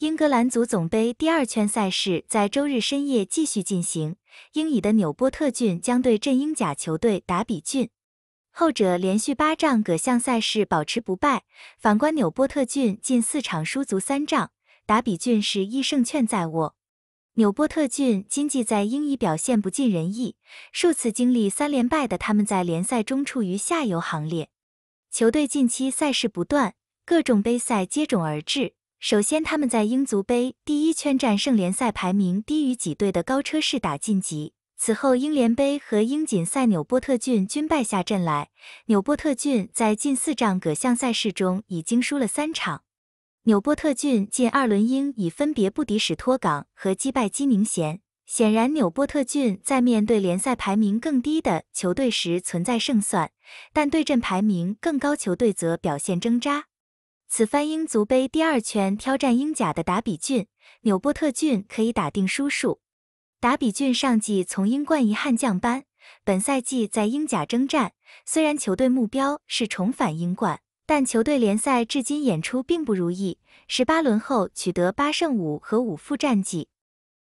英格兰足总杯第二圈赛事在周日深夜继续进行，英乙的纽波特郡将对阵英甲球队达比郡，后者连续八仗各项赛事保持不败，反观纽波特郡近四场输足三仗，达比郡是一胜券在握。纽波特郡今季在英乙表现不尽人意，数次经历三连败的他们在联赛中处于下游行列，球队近期赛事不断，各种杯赛接踵而至。首先，他们在英足杯第一圈战胜联赛排名低于几队的高车市打晋级。此后，英联杯和英锦赛纽波特郡均败下阵来。纽波特郡在近四仗各项赛事中已经输了三场。纽波特郡近二轮英已分别不敌史托港和击败基宁贤。显然，纽波特郡在面对联赛排名更低的球队时存在胜算，但对阵排名更高球队则表现挣扎。此番英足杯第二圈挑战英甲的达比郡、纽波特郡可以打定输数。达比郡上季从英冠一悍降班，本赛季在英甲征战，虽然球队目标是重返英冠，但球队联赛至今演出并不如意，十八轮后取得八胜五和五负战绩。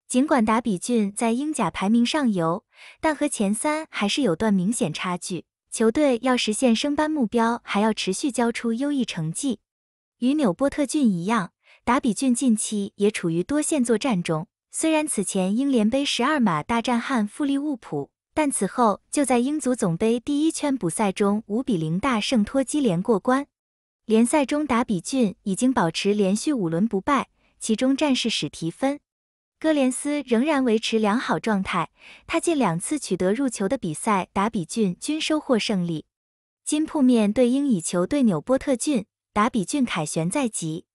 尽管达比郡在英甲排名上游，但和前三还是有段明显差距，球队要实现升班目标，还要持续交出优异成绩。与纽波特郡一样，达比郡近期也处于多线作战中。虽然此前英联杯十二码大战汉富利物浦，但此后就在英足总杯第一圈补赛中五比零大胜托基联过关。联赛中，达比郡已经保持连续五轮不败，其中战事史提芬·戈连斯仍然维持良好状态。他近两次取得入球的比赛，达比郡均收获胜利。金铺面对英乙球队纽波特郡。达比俊凯旋在即。